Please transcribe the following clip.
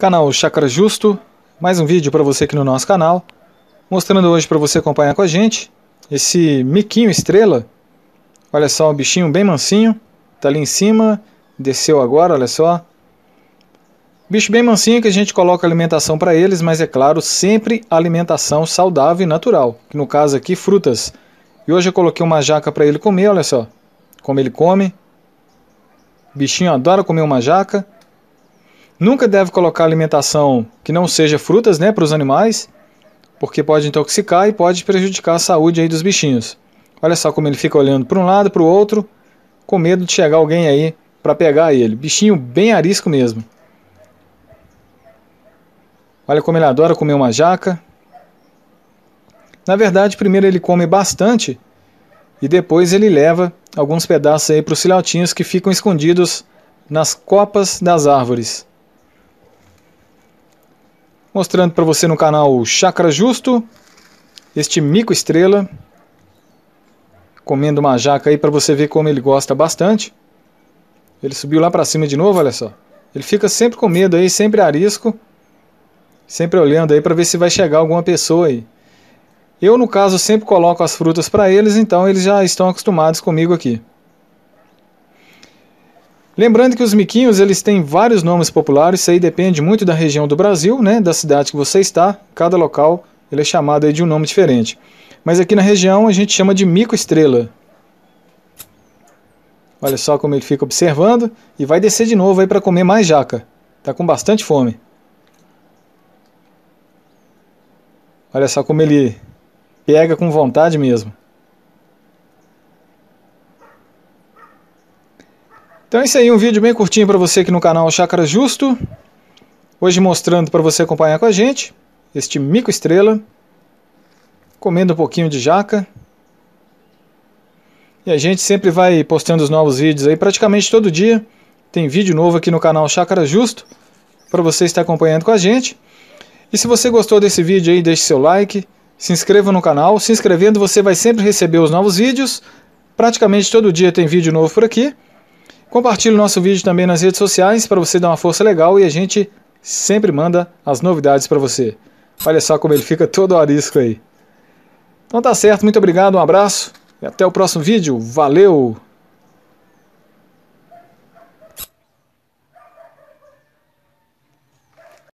Canal Chácara Justo, mais um vídeo para você aqui no nosso canal, mostrando hoje para você acompanhar com a gente esse miquinho estrela. Olha só, um bichinho bem mansinho, tá ali em cima, desceu agora, olha só. Bicho bem mansinho que a gente coloca alimentação para eles, mas é claro, sempre alimentação saudável e natural, que no caso aqui frutas. E hoje eu coloquei uma jaca para ele comer, olha só, como ele come. O bichinho adora comer uma jaca. Nunca deve colocar alimentação que não seja frutas né, para os animais, porque pode intoxicar e pode prejudicar a saúde aí dos bichinhos. Olha só como ele fica olhando para um lado, para o outro, com medo de chegar alguém aí para pegar ele. Bichinho bem arisco mesmo. Olha como ele adora comer uma jaca. Na verdade, primeiro ele come bastante e depois ele leva alguns pedaços aí para os filhotinhos que ficam escondidos nas copas das árvores mostrando para você no canal Chakra Justo este mico estrela comendo uma jaca aí para você ver como ele gosta bastante. Ele subiu lá para cima de novo, olha só. Ele fica sempre com medo aí, sempre arisco, sempre olhando aí para ver se vai chegar alguma pessoa aí. Eu, no caso, sempre coloco as frutas para eles, então eles já estão acostumados comigo aqui. Lembrando que os miquinhos eles têm vários nomes populares, isso aí depende muito da região do Brasil, né, da cidade que você está, cada local ele é chamado de um nome diferente. Mas aqui na região a gente chama de mico estrela. Olha só como ele fica observando e vai descer de novo aí para comer mais jaca. Tá com bastante fome. Olha só como ele pega com vontade mesmo. Então é isso aí, um vídeo bem curtinho para você aqui no canal Chácara Justo. Hoje mostrando para você acompanhar com a gente este mico estrela, comendo um pouquinho de jaca. E a gente sempre vai postando os novos vídeos aí, praticamente todo dia tem vídeo novo aqui no canal Chácara Justo para você estar acompanhando com a gente. E se você gostou desse vídeo aí, deixe seu like, se inscreva no canal. Se inscrevendo você vai sempre receber os novos vídeos. Praticamente todo dia tem vídeo novo por aqui. Compartilhe o nosso vídeo também nas redes sociais para você dar uma força legal e a gente sempre manda as novidades para você. Olha só como ele fica todo arisco aí. Então tá certo, muito obrigado, um abraço e até o próximo vídeo. Valeu!